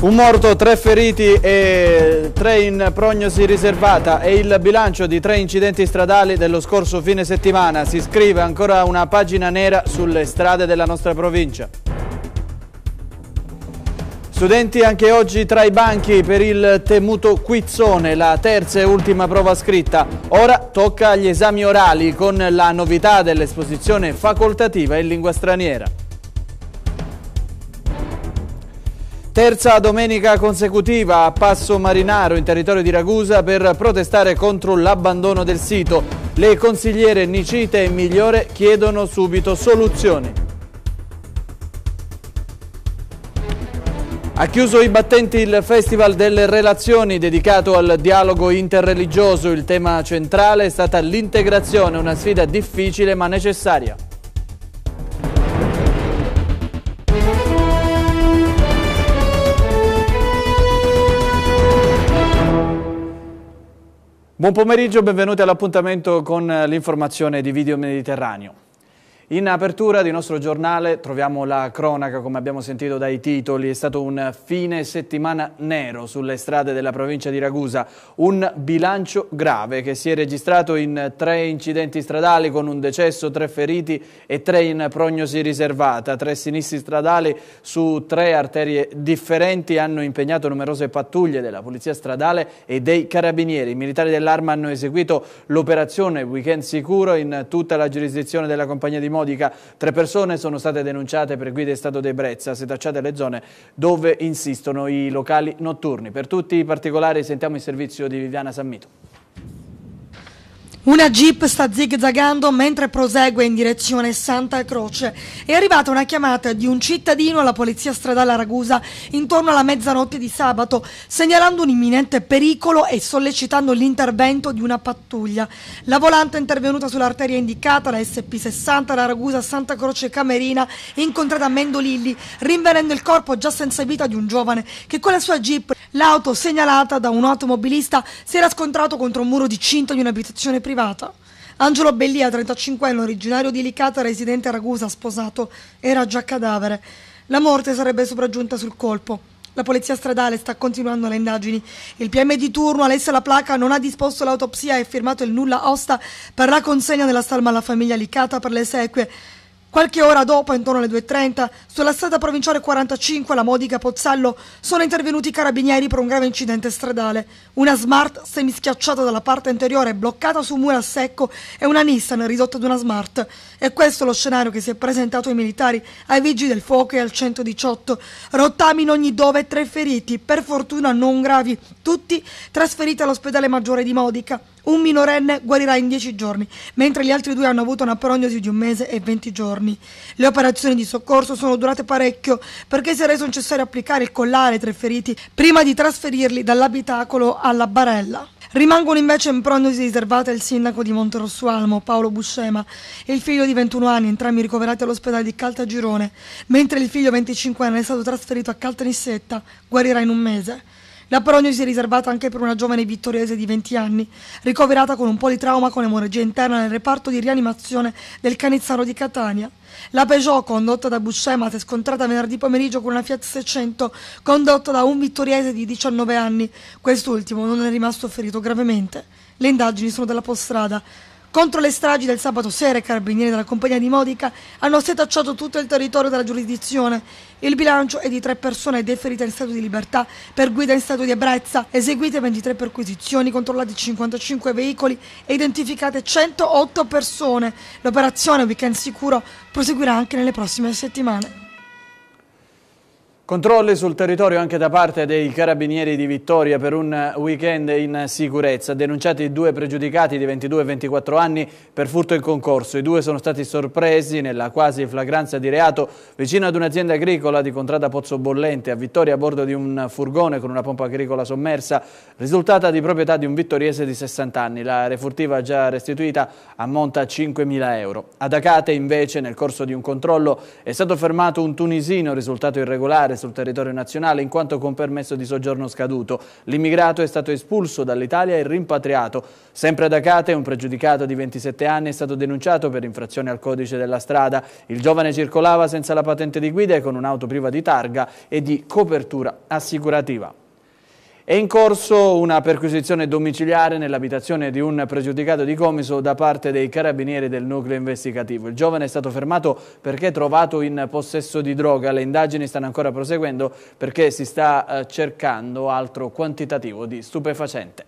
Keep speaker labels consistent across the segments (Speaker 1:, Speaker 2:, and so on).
Speaker 1: Un morto, tre feriti e tre in prognosi riservata e il bilancio di tre incidenti stradali dello scorso fine settimana. Si scrive ancora una pagina nera sulle strade della nostra provincia. Studenti anche oggi tra i banchi per il temuto quizzone, la terza e ultima prova scritta. Ora tocca agli esami orali con la novità dell'esposizione facoltativa in lingua straniera. Terza domenica consecutiva a Passo Marinaro in territorio di Ragusa per protestare contro l'abbandono del sito. Le consigliere Nicite e Migliore chiedono subito soluzioni. Ha chiuso i battenti il Festival delle Relazioni dedicato al dialogo interreligioso. Il tema centrale è stata l'integrazione, una sfida difficile ma necessaria. Buon pomeriggio, benvenuti all'appuntamento con eh, l'informazione di Video Mediterraneo. In apertura di nostro giornale troviamo la cronaca, come abbiamo sentito dai titoli, è stato un fine settimana nero sulle strade della provincia di Ragusa, un bilancio grave che si è registrato in tre incidenti stradali con un decesso, tre feriti e tre in prognosi riservata, tre sinistri stradali su tre arterie differenti hanno impegnato numerose pattuglie della polizia stradale e dei carabinieri. I militari dell'arma hanno eseguito l'operazione Weekend Sicuro in tutta la giurisdizione della compagnia di Monte Modica. Tre persone sono state denunciate per guida in stato di ebbrezza, se tacciate le zone dove insistono i locali notturni. Per tutti i particolari sentiamo il servizio di Viviana Sammito.
Speaker 2: Una jeep sta zigzagando mentre prosegue in direzione Santa Croce. È arrivata una chiamata di un cittadino alla polizia stradale a Ragusa intorno alla mezzanotte di sabato, segnalando un imminente pericolo e sollecitando l'intervento di una pattuglia. La volante è intervenuta sull'arteria indicata, la SP60 da Ragusa Santa Croce Camerina, incontrata a Mendolilli, rinvenendo il corpo già senza vita di un giovane che con la sua jeep l'auto segnalata da un automobilista si era scontrato contro un muro di cinta di un'abitazione privata. Angelo Bellia, 35enne, originario di Licata, residente a Ragusa, sposato, era già cadavere. La morte sarebbe sopraggiunta sul colpo. La polizia stradale sta continuando le indagini. Il PM di turno, Alessia La Placa, non ha disposto l'autopsia e firmato il nulla osta per la consegna della salma alla famiglia Licata per le sequie. Qualche ora dopo, intorno alle 2.30, sulla strada provinciale 45, la Modica Pozzallo, sono intervenuti i carabinieri per un grave incidente stradale. Una Smart semischiacciata dalla parte anteriore, bloccata su un muro a secco, e una Nissan ridotta ad una Smart. E questo è lo scenario che si è presentato ai militari, ai vigili del fuoco e al 118. Rottami in ogni dove, tre feriti, per fortuna non gravi, tutti trasferiti all'ospedale maggiore di Modica. Un minorenne guarirà in 10 giorni, mentre gli altri due hanno avuto una prognosi di un mese e 20 giorni. Le operazioni di soccorso sono durate parecchio perché si è reso necessario applicare il collare ai tre feriti prima di trasferirli dall'abitacolo alla barella. Rimangono invece in prognosi riservate il sindaco di Monterossualmo, Paolo Buscema, e il figlio di 21 anni, entrambi ricoverati all'ospedale di Caltagirone, mentre il figlio 25 anni è stato trasferito a Caltanissetta, guarirà in un mese. La prognosi è riservata anche per una giovane vittoriese di 20 anni, ricoverata con un politrauma con emorragia interna nel reparto di rianimazione del Canizzaro di Catania. La Peugeot, condotta da Buscema, si è scontrata venerdì pomeriggio con una Fiat 600 condotta da un vittoriese di 19 anni. Quest'ultimo non è rimasto ferito gravemente. Le indagini sono della postrada. Contro le stragi del sabato sera, i carabinieri della compagnia di Modica hanno setacciato tutto il territorio della giurisdizione. Il bilancio è di tre persone deferite in stato di libertà per guida in stato di ebbrezza, eseguite 23 perquisizioni, controllati 55 veicoli e identificate 108 persone. L'operazione Weekend Sicuro proseguirà anche nelle prossime settimane.
Speaker 1: Controlli sul territorio anche da parte dei carabinieri di Vittoria per un weekend in sicurezza. Denunciati due pregiudicati di 22 e 24 anni per furto in concorso. I due sono stati sorpresi nella quasi flagranza di reato vicino ad un'azienda agricola di Contrada Pozzo Bollente a Vittoria a bordo di un furgone con una pompa agricola sommersa risultata di proprietà di un vittoriese di 60 anni. La refurtiva già restituita ammonta a 5.000 euro. Ad Acate invece nel corso di un controllo è stato fermato un tunisino risultato irregolare sul territorio nazionale in quanto con permesso di soggiorno scaduto. L'immigrato è stato espulso dall'Italia e rimpatriato. Sempre ad Cate, un pregiudicato di 27 anni è stato denunciato per infrazione al codice della strada. Il giovane circolava senza la patente di guida e con un'auto priva di targa e di copertura assicurativa. È in corso una perquisizione domiciliare nell'abitazione di un pregiudicato di Comiso da parte dei carabinieri del nucleo investigativo. Il giovane è stato fermato perché trovato in possesso di droga. Le indagini stanno ancora proseguendo perché si sta eh, cercando altro quantitativo di stupefacente.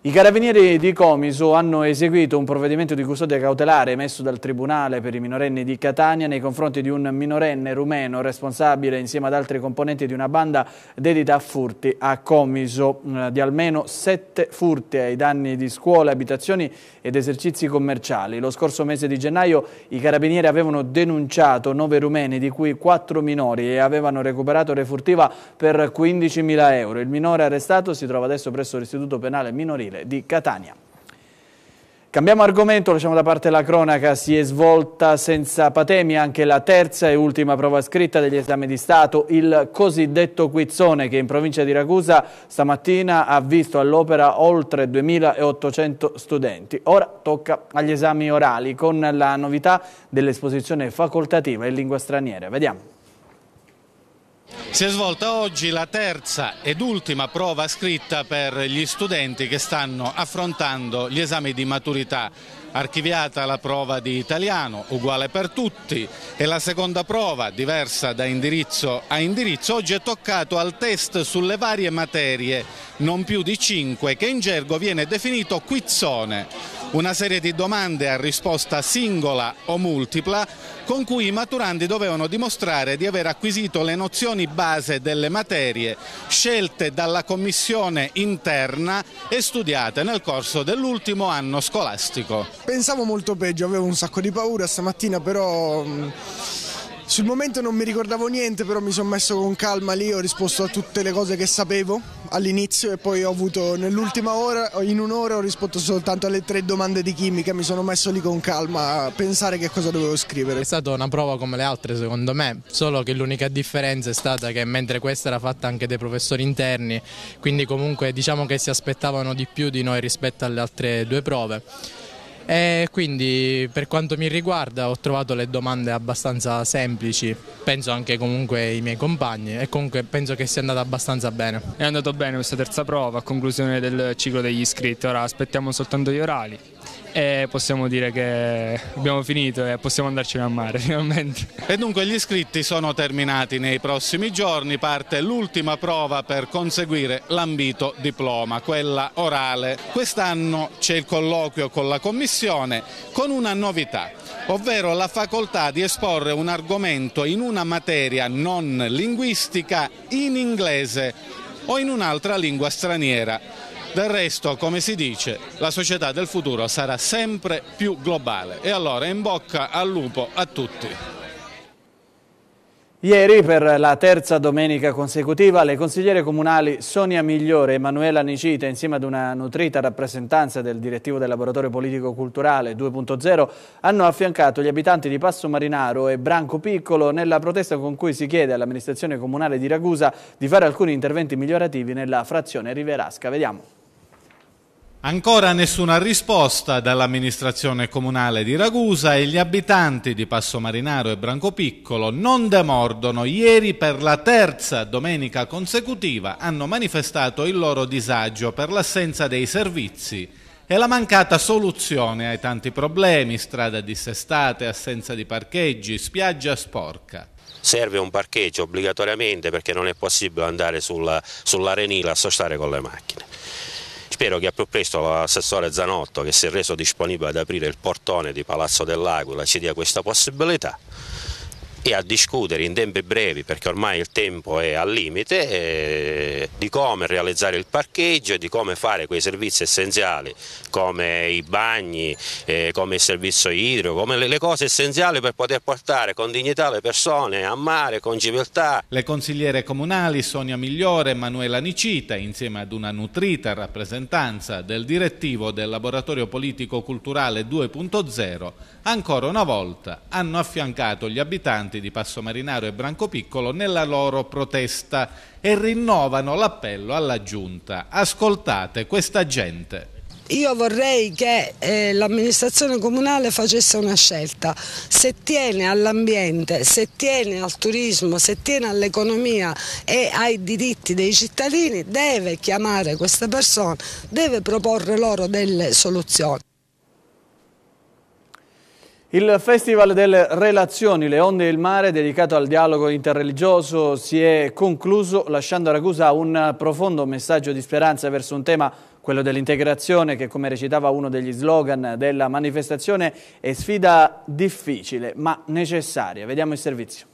Speaker 1: I carabinieri di Comiso hanno eseguito un provvedimento di custodia cautelare emesso dal Tribunale per i minorenni di Catania nei confronti di un minorenne rumeno responsabile insieme ad altri componenti di una banda dedita a furti a Comiso mm, di almeno sette furti ai danni di scuole, abitazioni ed esercizi commerciali. Lo scorso mese di gennaio i carabinieri avevano denunciato nove rumeni di cui quattro minori e avevano recuperato refurtiva per 15.000 euro. Il minore arrestato si trova adesso presso l'istituto penale minorile aprile di Catania. Cambiamo argomento, lasciamo da parte la cronaca, si è svolta senza patemi anche la terza e ultima prova scritta degli esami di Stato, il cosiddetto quizzone che in provincia di Ragusa stamattina ha visto all'opera oltre 2.800 studenti. Ora tocca agli esami orali con la novità dell'esposizione facoltativa in lingua straniera. Vediamo.
Speaker 3: Si è svolta oggi la terza ed ultima prova scritta per gli studenti che stanno affrontando gli esami di maturità. Archiviata la prova di italiano, uguale per tutti, e la seconda prova, diversa da indirizzo a indirizzo, oggi è toccato al test sulle varie materie, non più di cinque, che in gergo viene definito quizzone una serie di domande a risposta singola o multipla con cui i maturandi dovevano dimostrare di aver acquisito le nozioni base delle materie scelte dalla commissione interna e studiate nel corso dell'ultimo anno scolastico.
Speaker 1: Pensavo molto peggio, avevo un sacco di paura stamattina però mm, sul momento non mi ricordavo niente, però mi sono messo con calma lì, ho risposto a tutte le cose che sapevo all'inizio e poi ho avuto nell'ultima ora, in un'ora ho risposto soltanto alle tre domande di chimica, mi sono messo lì con calma a pensare che cosa dovevo scrivere.
Speaker 3: È stata una prova come le
Speaker 1: altre secondo me, solo che l'unica differenza è stata che mentre questa era fatta anche dai professori interni, quindi comunque diciamo che si aspettavano di più di noi rispetto alle altre due prove. E eh, quindi per quanto mi riguarda ho trovato le domande abbastanza
Speaker 4: semplici, penso anche comunque ai miei compagni e comunque penso che sia andata abbastanza bene. È andata bene questa terza prova a conclusione del ciclo degli iscritti, ora aspettiamo soltanto gli orali e possiamo dire che abbiamo finito e possiamo andarcene a mare finalmente. E
Speaker 3: dunque gli iscritti sono terminati nei prossimi giorni, parte l'ultima prova per conseguire l'ambito diploma, quella orale. Quest'anno c'è il colloquio con la Commissione con una novità, ovvero la facoltà di esporre un argomento in una materia non linguistica in inglese o in un'altra lingua straniera del resto, come si dice, la società del futuro sarà sempre più globale e allora in bocca al lupo a tutti.
Speaker 1: Ieri, per la terza domenica consecutiva, le consigliere comunali Sonia Migliore e Emanuela Nicita, insieme ad una nutrita rappresentanza del direttivo del Laboratorio Politico Culturale 2.0, hanno affiancato gli abitanti di Passo Marinaro e Branco Piccolo nella protesta con cui si chiede all'amministrazione comunale di Ragusa di fare alcuni interventi migliorativi nella frazione Riverasca. Vediamo.
Speaker 3: Ancora nessuna risposta dall'amministrazione comunale di Ragusa e gli abitanti di Passomarinaro e Brancopiccolo non demordono. Ieri per la terza domenica consecutiva hanno manifestato il loro disagio per l'assenza dei servizi e la mancata soluzione ai tanti problemi, strada dissestate, assenza di parcheggi, spiaggia sporca serve un parcheggio obbligatoriamente perché non è possibile andare sull'arenile a sostare con le macchine. Spero che a più presto l'assessore Zanotto, che si è reso disponibile ad aprire il portone di Palazzo dell'Aquila, ci dia questa possibilità e a discutere in tempi brevi, perché ormai il tempo è al limite, eh, di come realizzare il parcheggio di come fare quei servizi essenziali come i bagni, eh, come il servizio idrico, come le, le cose essenziali per poter portare con dignità le persone a mare, con civiltà. Le consigliere comunali Sonia Migliore e Manuela Nicita, insieme ad una nutrita rappresentanza del direttivo del Laboratorio Politico Culturale 2.0, ancora una volta hanno affiancato gli abitanti abitanti di Passo Marinaro e Branco Piccolo nella loro protesta e rinnovano l'appello alla Giunta. Ascoltate questa gente.
Speaker 2: Io vorrei che eh, l'amministrazione comunale facesse una scelta, se tiene all'ambiente, se tiene al turismo, se tiene all'economia e ai diritti dei cittadini, deve chiamare queste persone, deve proporre loro delle soluzioni.
Speaker 1: Il Festival delle Relazioni, le onde e il mare, dedicato al dialogo interreligioso, si è concluso lasciando a Ragusa un profondo messaggio di speranza verso un tema quello dell'integrazione che come recitava uno degli slogan della manifestazione è sfida difficile ma necessaria. Vediamo il
Speaker 3: servizio.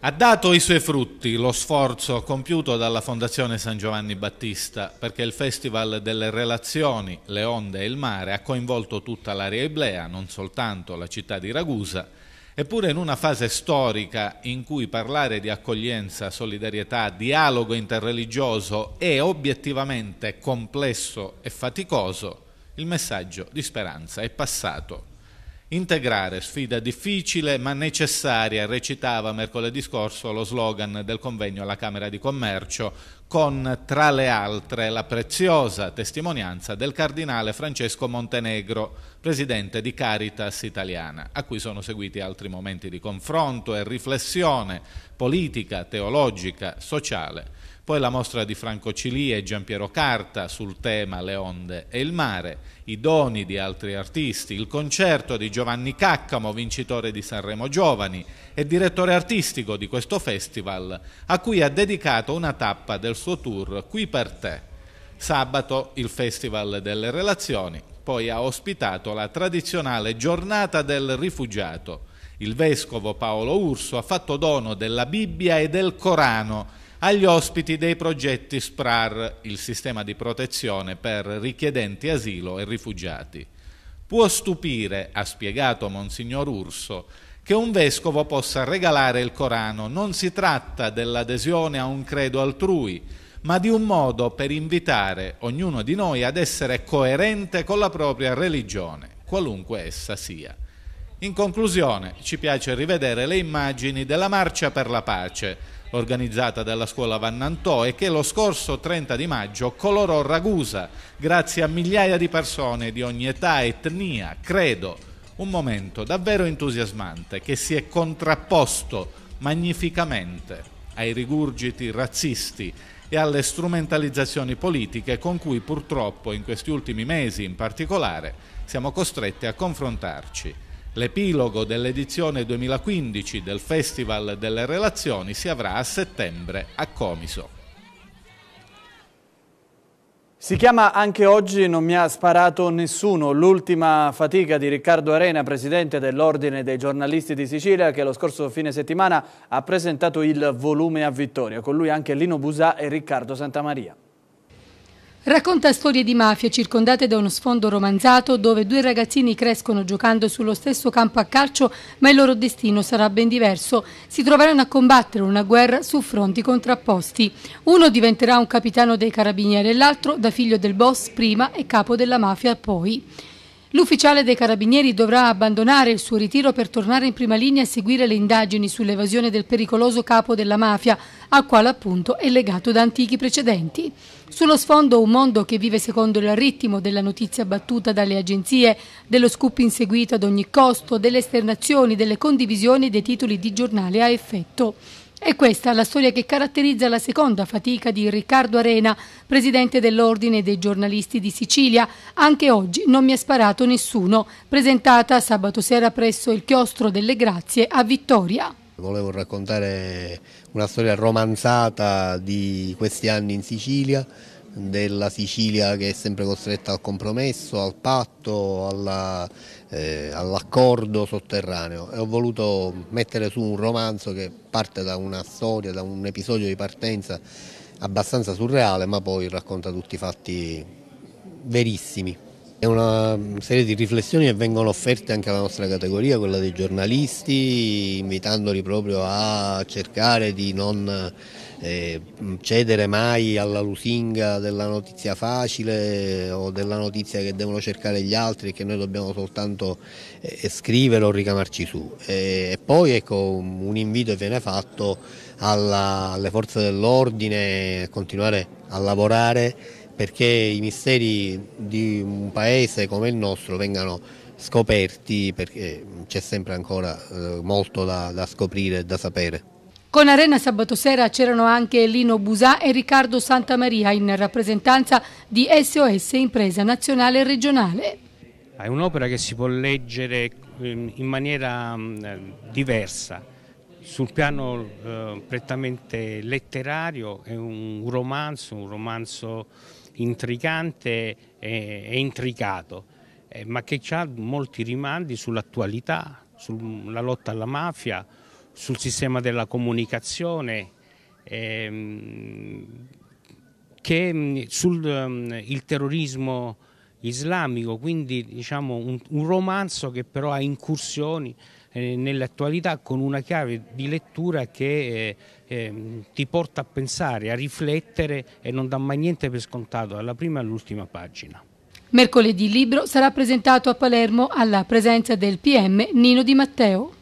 Speaker 3: Ha dato i suoi frutti lo sforzo compiuto dalla Fondazione San Giovanni Battista perché il Festival delle Relazioni, le Onde e il Mare ha coinvolto tutta l'area iblea, non soltanto la città di Ragusa, eppure in una fase storica in cui parlare di accoglienza, solidarietà, dialogo interreligioso è obiettivamente complesso e faticoso, il messaggio di speranza è passato Integrare, sfida difficile ma necessaria, recitava mercoledì scorso lo slogan del convegno alla Camera di Commercio, con tra le altre la preziosa testimonianza del cardinale Francesco Montenegro, presidente di Caritas italiana, a cui sono seguiti altri momenti di confronto e riflessione politica, teologica, sociale poi la mostra di Franco Cilì e Giampiero Carta sul tema Le onde e il mare, i doni di altri artisti, il concerto di Giovanni Caccamo, vincitore di Sanremo Giovani e direttore artistico di questo festival, a cui ha dedicato una tappa del suo tour Qui per te. Sabato il Festival delle Relazioni, poi ha ospitato la tradizionale giornata del rifugiato. Il vescovo Paolo Urso ha fatto dono della Bibbia e del Corano agli ospiti dei progetti SPRAR, il sistema di protezione per richiedenti asilo e rifugiati. Può stupire, ha spiegato Monsignor Urso, che un vescovo possa regalare il Corano. Non si tratta dell'adesione a un credo altrui, ma di un modo per invitare ognuno di noi ad essere coerente con la propria religione, qualunque essa sia. In conclusione, ci piace rivedere le immagini della Marcia per la Pace, organizzata dalla scuola Vannantò e che lo scorso 30 di maggio colorò Ragusa grazie a migliaia di persone di ogni età, etnia, credo. Un momento davvero entusiasmante che si è contrapposto magnificamente ai rigurgiti razzisti e alle strumentalizzazioni politiche con cui purtroppo in questi ultimi mesi in particolare siamo costretti a confrontarci L'epilogo dell'edizione 2015 del Festival delle Relazioni si avrà a settembre a Comiso.
Speaker 1: Si chiama anche oggi Non mi ha sparato nessuno, l'ultima fatica di Riccardo Arena, presidente dell'Ordine dei giornalisti di Sicilia, che lo scorso fine settimana ha presentato il volume a Vittoria. Con lui anche Lino Busà e Riccardo Santamaria.
Speaker 5: Racconta storie di mafia circondate da uno sfondo romanzato dove due ragazzini crescono giocando sullo stesso campo a calcio ma il loro destino sarà ben diverso. Si troveranno a combattere una guerra su fronti contrapposti. Uno diventerà un capitano dei carabinieri e l'altro da figlio del boss prima e capo della mafia poi. L'ufficiale dei carabinieri dovrà abbandonare il suo ritiro per tornare in prima linea e seguire le indagini sull'evasione del pericoloso capo della mafia, al quale appunto è legato da antichi precedenti. Sullo sfondo un mondo che vive secondo il ritmo della notizia battuta dalle agenzie, dello scoop inseguito ad ogni costo, delle esternazioni, delle condivisioni dei titoli di giornale a effetto. E questa è la storia che caratterizza la seconda fatica di Riccardo Arena, presidente dell'Ordine dei giornalisti di Sicilia. Anche oggi non mi ha sparato nessuno, presentata sabato sera presso il chiostro delle Grazie a Vittoria.
Speaker 4: Volevo raccontare una storia romanzata di questi anni in Sicilia, della Sicilia che è sempre costretta al compromesso, al patto, eh, all'accordo eh, all sotterraneo e ho voluto mettere su un romanzo che parte da una storia, da un episodio di partenza abbastanza surreale ma poi racconta tutti i fatti verissimi. È una serie di riflessioni che vengono offerte anche alla nostra categoria, quella dei giornalisti, invitandoli proprio a cercare di non eh, cedere mai alla lusinga della notizia facile o della notizia che devono cercare gli altri e che noi dobbiamo soltanto eh, scrivere o ricamarci su. E, e poi ecco, un invito viene fatto alla, alle forze dell'ordine a continuare a lavorare perché i misteri di un paese come il nostro vengano scoperti perché c'è sempre ancora eh, molto da, da scoprire e da sapere.
Speaker 5: Con Arena sabato sera c'erano anche Lino Busà e Riccardo Santamaria in rappresentanza di SOS Impresa Nazionale e Regionale.
Speaker 4: È un'opera che si può leggere ehm, in maniera mm, eh, diversa. Sul piano eh, prettamente letterario è un romanzo, un romanzo intrigante e, e intricato, eh, ma che ha molti rimandi sull'attualità, sulla lotta alla mafia, sul sistema della comunicazione, ehm, che, mm, sul um, il terrorismo islamico, quindi diciamo un, un romanzo che però ha incursioni eh, nell'attualità con una chiave di lettura che eh, ehm, ti porta a pensare, a riflettere e non dà mai niente per scontato, dalla prima all'ultima pagina.
Speaker 5: Mercoledì il libro sarà presentato a Palermo alla presenza del PM Nino Di Matteo.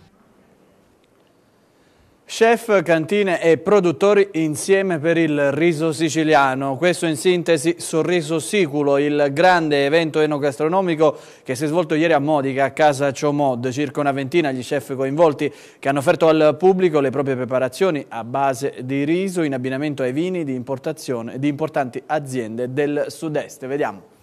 Speaker 1: Chef, cantine e produttori insieme per il riso siciliano. Questo in sintesi Sorriso Siculo, il grande evento enogastronomico che si è svolto ieri a Modica, a casa Ciomod. Circa una ventina gli chef coinvolti che hanno offerto al pubblico le proprie preparazioni a base di riso in abbinamento ai vini di importazione di importanti aziende del sud-est. Vediamo.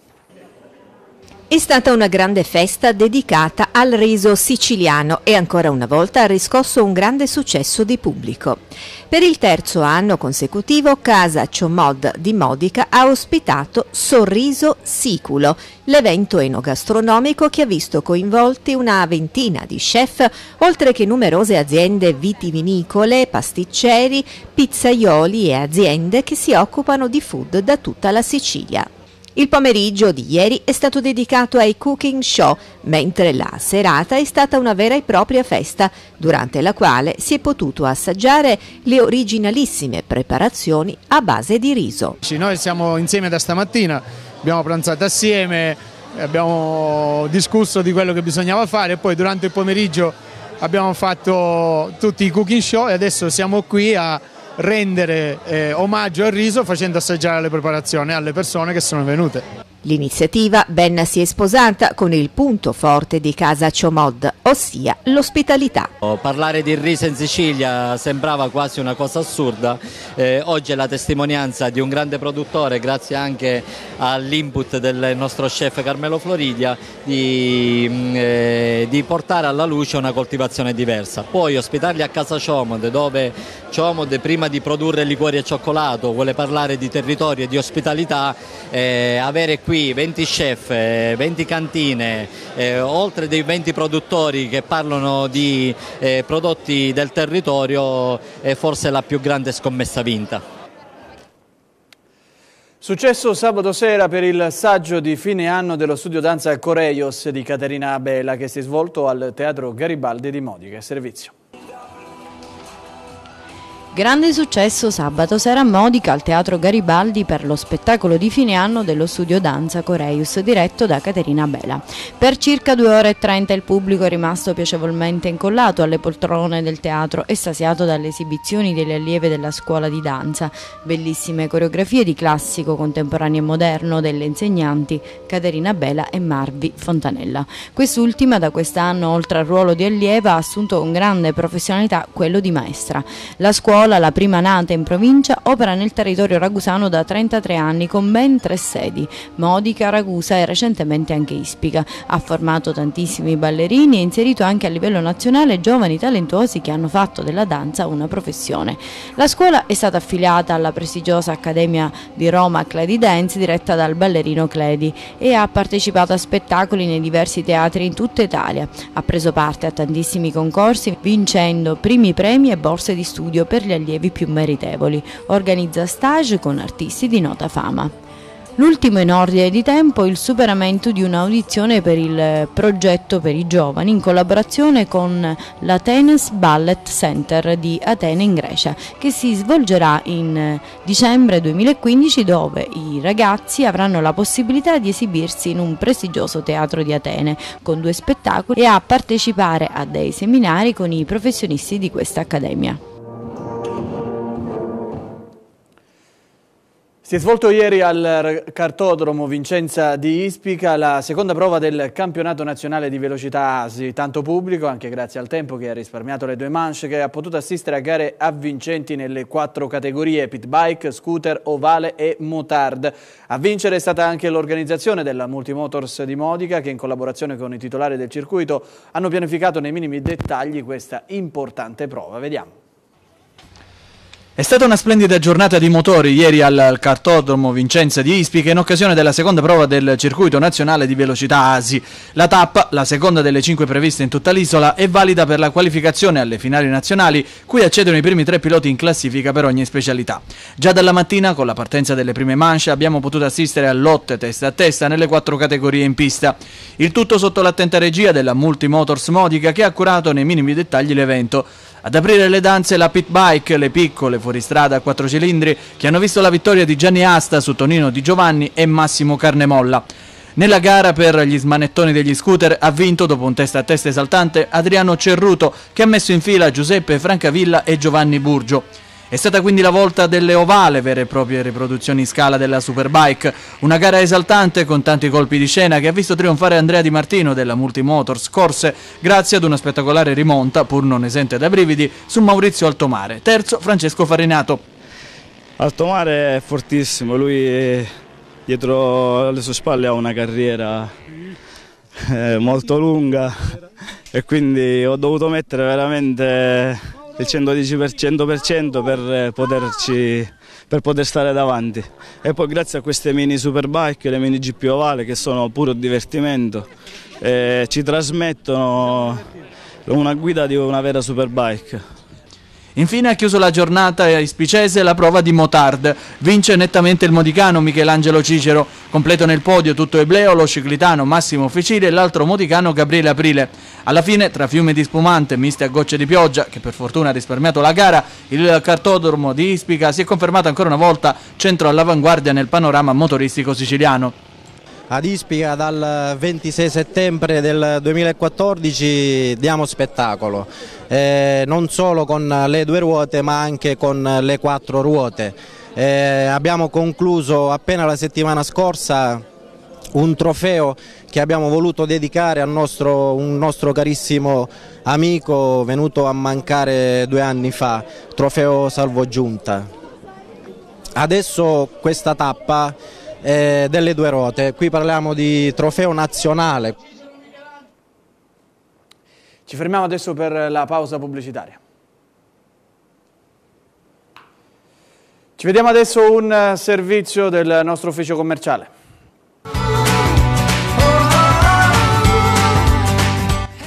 Speaker 6: È stata una grande festa dedicata al riso siciliano e ancora una volta ha riscosso un grande successo di pubblico. Per il terzo anno consecutivo Casa Ciomod di Modica ha ospitato Sorriso Siculo, l'evento enogastronomico che ha visto coinvolti una ventina di chef, oltre che numerose aziende vitivinicole, pasticceri, pizzaioli e aziende che si occupano di food da tutta la Sicilia. Il pomeriggio di ieri è stato dedicato ai cooking show, mentre la serata è stata una vera e propria festa, durante la quale si è potuto assaggiare le originalissime preparazioni a base di riso. Noi siamo insieme da stamattina, abbiamo pranzato assieme,
Speaker 1: abbiamo discusso di quello che bisognava fare e poi durante il pomeriggio abbiamo fatto
Speaker 4: tutti i cooking show e adesso siamo qui a rendere eh, omaggio al riso facendo assaggiare le preparazioni alle persone che sono venute. L'iniziativa ben si è sposata
Speaker 6: con il punto forte di Casa Ciomod, ossia l'ospitalità.
Speaker 4: Oh, parlare di riso in Sicilia sembrava quasi una cosa assurda, eh, oggi è la testimonianza di un grande produttore, grazie anche all'input del nostro chef Carmelo Floridia, di, mm, eh, di, portare alla luce una coltivazione diversa. Poi ospitarli a Casa Ciomod, dove Ciomod prima di produrre liquori e cioccolato vuole parlare di territorio e di ospitalità, eh, avere qui qui 20 chef, 20 eh, cantine, eh, oltre dei 20 produttori che parlano di eh, prodotti del territorio è forse la più grande scommessa vinta.
Speaker 1: Successo sabato sera per il saggio di fine anno dello studio danza Coreios di Caterina Abela che si è svolto al Teatro Garibaldi di Modica. Servizio.
Speaker 6: Grande successo sabato sera a Modica al Teatro Garibaldi per lo spettacolo di fine anno dello studio danza Coreius diretto da Caterina Bela. Per circa due ore e trenta il pubblico è rimasto piacevolmente incollato alle poltrone del teatro estasiato dalle esibizioni delle allieve della scuola di danza, bellissime coreografie di classico, contemporaneo e moderno delle insegnanti Caterina Bela e Marvi Fontanella. Quest'ultima da quest'anno oltre al ruolo di allieva ha assunto con grande professionalità quello di maestra. La scuola Carola, la prima nata in provincia, opera nel territorio ragusano da 33 anni con ben tre sedi, Modica, Ragusa e recentemente anche Ispica. Ha formato tantissimi ballerini e inserito anche a livello nazionale giovani talentuosi che hanno fatto della danza una professione. La scuola è stata affiliata alla prestigiosa Accademia di Roma Clady Dance diretta dal ballerino Clady e ha partecipato a spettacoli nei diversi teatri in tutta Italia. Ha preso parte a tantissimi concorsi vincendo primi premi e borse di studio per gli allievi più meritevoli, organizza stage con artisti di nota fama. L'ultimo in ordine di tempo è il superamento di un'audizione per il progetto per i giovani in collaborazione con l'Atenes Ballet Center di Atene in Grecia che si svolgerà in dicembre 2015 dove i ragazzi avranno la possibilità di esibirsi in un prestigioso teatro di Atene con due spettacoli e a partecipare a dei seminari con i professionisti di questa accademia.
Speaker 1: Si è svolto ieri al cartodromo Vincenza di Ispica la seconda prova del campionato nazionale di velocità ASI, tanto pubblico anche grazie al tempo che ha risparmiato le due manche che ha potuto assistere a gare avvincenti nelle quattro categorie pit bike, scooter, ovale e motard. A vincere è stata anche l'organizzazione della Multimotors di Modica che in collaborazione con i titolari del circuito hanno pianificato nei minimi dettagli questa importante prova. Vediamo. È stata una splendida giornata di motori ieri al cartodromo Vincenza di Ispica in occasione della seconda prova del circuito nazionale di velocità ASI. La tappa, la seconda delle cinque previste in tutta l'isola, è valida per la qualificazione alle finali nazionali, cui accedono i primi tre piloti in classifica per ogni specialità. Già dalla mattina, con la partenza delle prime manche, abbiamo potuto assistere a lotte testa a testa nelle quattro categorie in pista. Il tutto sotto l'attenta regia della Multimotors Modica che ha curato nei minimi dettagli l'evento. Ad aprire le danze la pit bike, le piccole fuoristrada a quattro cilindri che hanno visto la vittoria di Gianni Asta su Tonino Di Giovanni e Massimo Carnemolla. Nella gara per gli smanettoni degli scooter ha vinto dopo un testa a testa esaltante Adriano Cerruto che ha messo in fila Giuseppe Francavilla e Giovanni Burgio. È stata quindi la volta delle ovale, vere e proprie riproduzioni in scala della Superbike, una gara esaltante con tanti colpi di scena che ha visto trionfare Andrea Di Martino della Multimotors Corse grazie ad una spettacolare rimonta, pur non esente da brividi, su Maurizio Altomare, terzo Francesco Farinato. Altomare è fortissimo, lui dietro alle sue spalle ha una carriera eh, molto lunga e quindi ho dovuto mettere veramente il 110% per eh, poterci per poter stare davanti e poi grazie a queste mini superbike le mini GP ovale che sono puro divertimento eh, ci trasmettono una guida di una vera superbike Infine ha chiuso la giornata Ispicese la prova di Motard. Vince nettamente il modicano Michelangelo Cicero. Completo nel podio tutto Ebleo, lo ciclitano Massimo Ficile e l'altro modicano Gabriele Aprile. Alla fine, tra fiumi di spumante misti a gocce di pioggia, che per fortuna ha risparmiato la gara, il cartodromo di Ispica si è confermato ancora una volta centro all'avanguardia nel panorama motoristico siciliano ad Ispica dal 26 settembre del 2014 diamo spettacolo, eh, non solo con le due ruote ma anche con le quattro ruote. Eh, abbiamo concluso appena la settimana scorsa un trofeo che abbiamo voluto dedicare a nostro, un nostro carissimo amico venuto a mancare due anni fa, trofeo Salvo Giunta. Adesso questa tappa eh, delle due ruote. Qui parliamo di trofeo nazionale. Ci fermiamo adesso per la pausa pubblicitaria. Ci vediamo adesso un eh, servizio del nostro ufficio commerciale.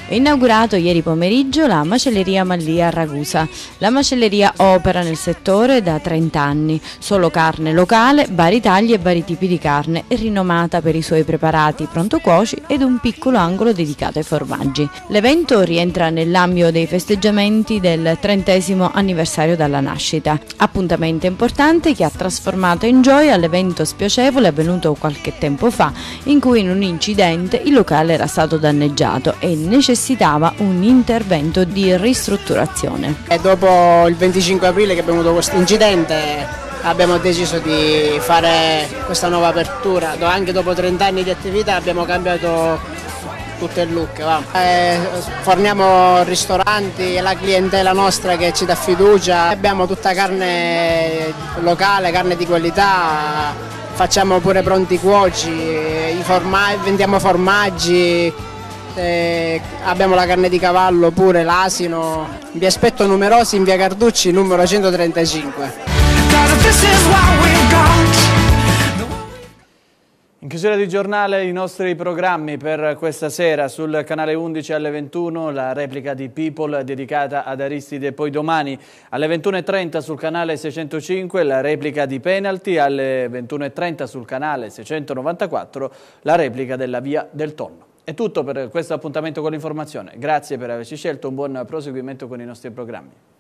Speaker 6: È inaugurato ieri pomeriggio la macelleria Mallia a Ragusa. La macelleria opera nel settore da 30 anni, solo carne locale, vari tagli e vari tipi di carne, è rinomata per i suoi preparati pronto cuoci ed un piccolo angolo dedicato ai formaggi. L'evento rientra nell'ambito dei festeggiamenti del trentesimo anniversario dalla nascita, appuntamento importante che ha trasformato in gioia l'evento spiacevole avvenuto qualche tempo fa, in cui in un incidente il locale era stato danneggiato e necessario necessitava un intervento di ristrutturazione.
Speaker 4: E dopo il 25 aprile che abbiamo avuto questo incidente abbiamo deciso di fare questa nuova apertura, anche dopo 30 anni di attività abbiamo cambiato tutto il look, eh, forniamo ristoranti e la clientela nostra che ci dà fiducia, abbiamo tutta carne locale, carne di qualità, facciamo pure pronti cuoci, formaggi, vendiamo formaggi, eh, abbiamo la carne di cavallo pure, l'asino. Vi aspetto numerosi in via Carducci numero 135.
Speaker 1: In chiusura di giornale i nostri programmi per questa sera sul canale 11 alle 21 la replica di People dedicata ad Aristide poi domani alle 21.30 sul canale 605 la replica di Penalty alle 21.30 sul canale 694 la replica della Via del Tonno. È tutto per questo appuntamento con l'informazione. Grazie per averci scelto, un buon proseguimento con i nostri programmi.